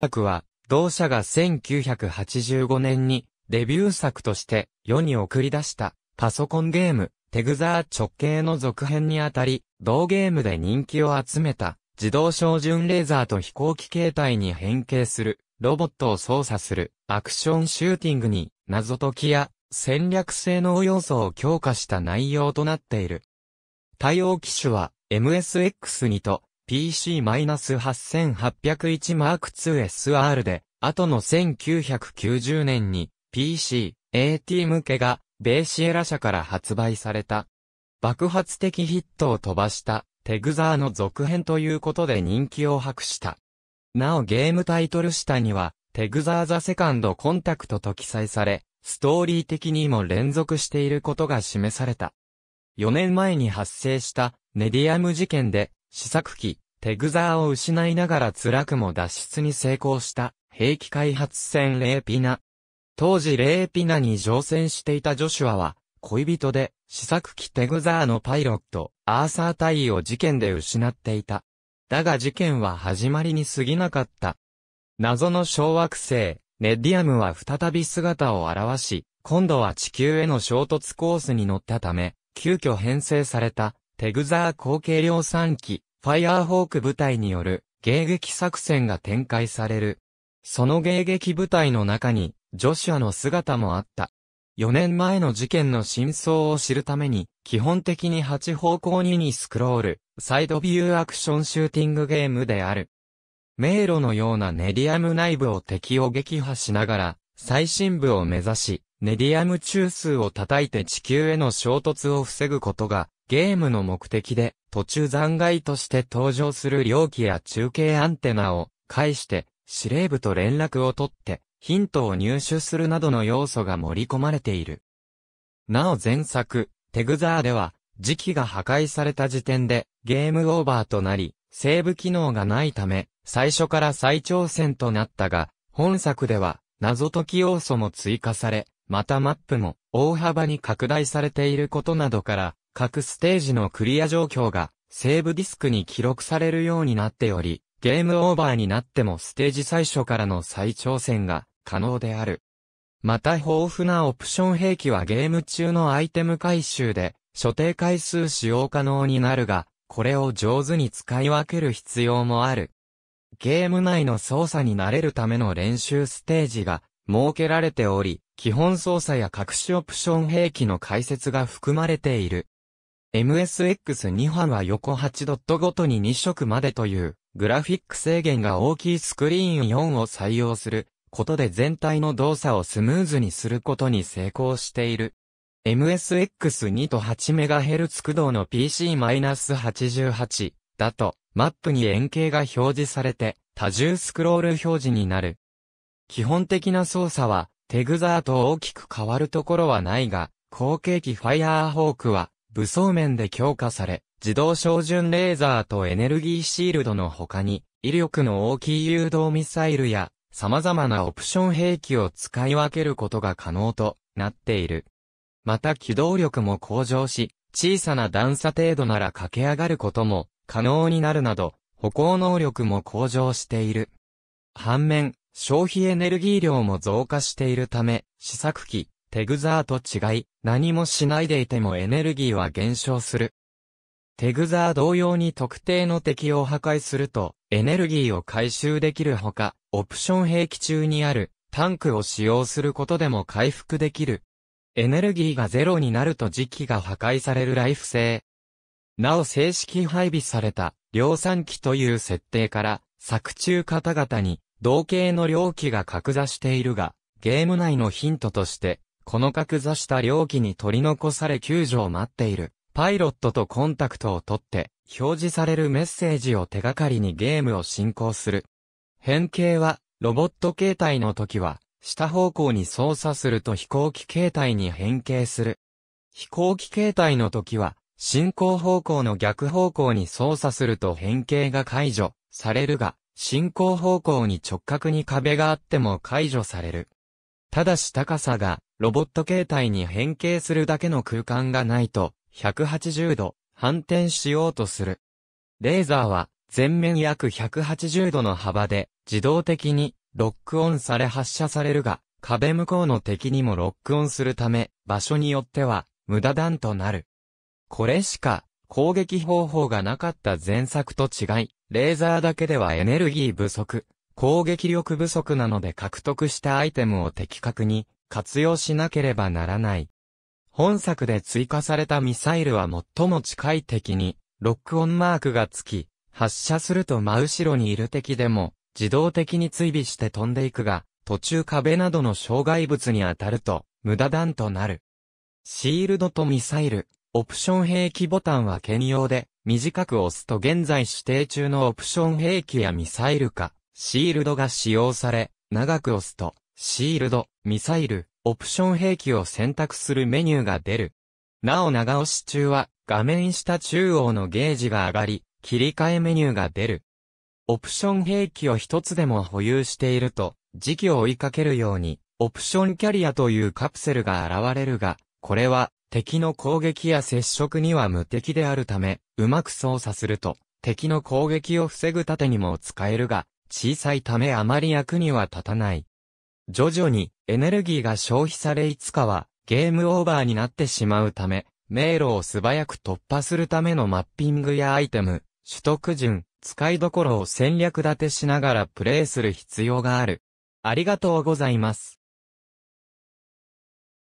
作は、同社が1985年にデビュー作として世に送り出したパソコンゲーム、テグザー直系の続編にあたり、同ゲームで人気を集めた自動照準レーザーと飛行機形態に変形するロボットを操作するアクションシューティングに謎解きや戦略性能要素を強化した内容となっている。対応機種は MSX2 と PC-8801M2SR で、後の1990年に PC、AT 向けが、ベーシエラ社から発売された。爆発的ヒットを飛ばした、テグザーの続編ということで人気を博した。なおゲームタイトル下には、テグザーザセカンドコンタクトと記載され、ストーリー的にも連続していることが示された。4年前に発生したネディアム事件で試作機、テグザーを失いながら辛くも脱出に成功した兵器開発船レーピナ。当時レーピナに乗船していたジョシュアは恋人で試作機テグザーのパイロットアーサー大尉を事件で失っていた。だが事件は始まりに過ぎなかった。謎の小惑星、ネディアムは再び姿を現し、今度は地球への衝突コースに乗ったため、急遽編成されたテグザー後継量産機、ファイアーホーク部隊による迎撃作戦が展開される。その迎撃部隊の中に、ジョシュアの姿もあった。4年前の事件の真相を知るために、基本的に8方向ににスクロール、サイドビューアクションシューティングゲームである。迷路のようなネディアム内部を敵を撃破しながら、最深部を目指し、ネディアム中枢を叩いて地球への衝突を防ぐことがゲームの目的で途中残骸として登場する容器や中継アンテナを介して司令部と連絡を取ってヒントを入手するなどの要素が盛り込まれている。なお前作、テグザーでは、時期が破壊された時点でゲームオーバーとなり、セーブ機能がないため、最初から再挑戦となったが、本作では謎解き要素も追加され、またマップも大幅に拡大されていることなどから、各ステージのクリア状況がセーブディスクに記録されるようになっており、ゲームオーバーになってもステージ最初からの再挑戦が可能である。また豊富なオプション兵器はゲーム中のアイテム回収で所定回数使用可能になるが、これを上手に使い分ける必要もある。ゲーム内の操作に慣れるための練習ステージが設けられており、基本操作や隠しオプション兵器の解説が含まれている。MSX2 波は横8ドットごとに2色までという、グラフィック制限が大きいスクリーン4を採用することで全体の動作をスムーズにすることに成功している。MSX2 と 8MHz 駆動の PC-88 だと、マップに円形が表示されて、多重スクロール表示になる。基本的な操作は、テグザーと大きく変わるところはないが、後継機ファイアーホークは、武装面で強化され、自動照準レーザーとエネルギーシールドの他に、威力の大きい誘導ミサイルや、様々なオプション兵器を使い分けることが可能となっている。また機動力も向上し、小さな段差程度なら駆け上がることも可能になるなど、歩行能力も向上している。反面、消費エネルギー量も増加しているため、試作機、テグザーと違い、何もしないでいてもエネルギーは減少する。テグザー同様に特定の敵を破壊すると、エネルギーを回収できるほか、オプション兵器中にあるタンクを使用することでも回復できる。エネルギーがゼロになると時期が破壊されるライフ性。なお正式配備された量産機という設定から作中方々に同型の量機が格座しているが、ゲーム内のヒントとしてこの格座した容器に取り残され救助を待っている。パイロットとコンタクトを取って、表示されるメッセージを手がかりにゲームを進行する。変形は、ロボット形態の時は、下方向に操作すると飛行機形態に変形する。飛行機形態の時は、進行方向の逆方向に操作すると変形が解除されるが、進行方向に直角に壁があっても解除される。ただし高さがロボット形態に変形するだけの空間がないと、180度、反転しようとする。レーザーは、全面約180度の幅で、自動的に、ロックオンされ発射されるが、壁向こうの敵にもロックオンするため、場所によっては、無駄弾となる。これしか、攻撃方法がなかった前作と違い、レーザーだけではエネルギー不足、攻撃力不足なので獲得したアイテムを的確に活用しなければならない。本作で追加されたミサイルは最も近い敵に、ロックオンマークがつき、発射すると真後ろにいる敵でも、自動的に追尾して飛んでいくが、途中壁などの障害物に当たると、無駄弾となる。シールドとミサイル、オプション兵器ボタンは兼用で、短く押すと現在指定中のオプション兵器やミサイルか、シールドが使用され、長く押すと、シールド、ミサイル、オプション兵器を選択するメニューが出る。なお長押し中は画面下中央のゲージが上がり、切り替えメニューが出る。オプション兵器を一つでも保有していると、時期を追いかけるように、オプションキャリアというカプセルが現れるが、これは敵の攻撃や接触には無敵であるため、うまく操作すると、敵の攻撃を防ぐ盾にも使えるが、小さいためあまり役には立たない。徐々にエネルギーが消費されいつかはゲームオーバーになってしまうため、迷路を素早く突破するためのマッピングやアイテム、取得順、使いどころを戦略立てしながらプレイする必要がある。ありがとうございます。